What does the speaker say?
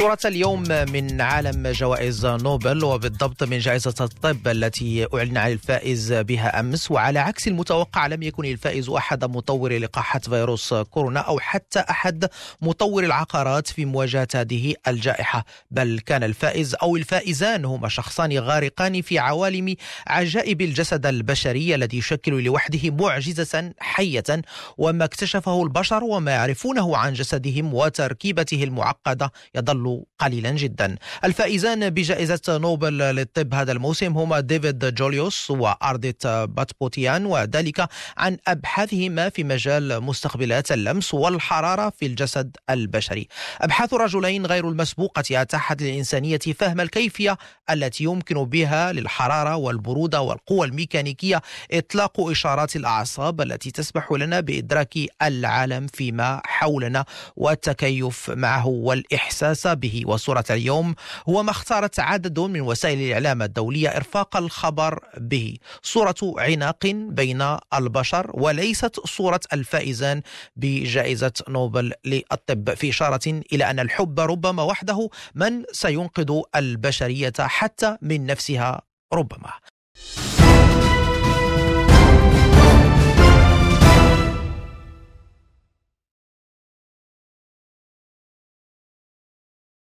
صورة اليوم من عالم جوائز نوبل وبالضبط من جائزة الطب التي أعلن عن الفائز بها أمس وعلى عكس المتوقع لم يكن الفائز أحد مطوري لقاحة فيروس كورونا أو حتى أحد مطوري العقارات في مواجهة هذه الجائحة بل كان الفائز أو الفائزان هما شخصان غارقان في عوالم عجائب الجسد البشري الذي يشكل لوحده معجزة حية وما اكتشفه البشر وما يعرفونه عن جسدهم وتركيبته المعقدة يظل قليلا جدا الفائزان بجائزة نوبل للطب هذا الموسم هما ديفيد جوليوس وأرديت باتبوتيان وذلك عن أبحاثهما في مجال مستقبلات اللمس والحرارة في الجسد البشري أبحاث رجلين غير المسبوقة أتاحت للإنسانية فهم الكيفية التي يمكن بها للحرارة والبرودة والقوى الميكانيكية إطلاق إشارات الأعصاب التي تسمح لنا بإدراك العالم فيما حولنا والتكيف معه والإحساس به وصورة اليوم هو ما اختارت عدد من وسائل الإعلام الدولية إرفاق الخبر به صورة عناق بين البشر وليست صورة الفائزان بجائزة نوبل للطب في إشارة إلى أن الحب ربما وحده من سينقذ البشرية حتى من نفسها ربما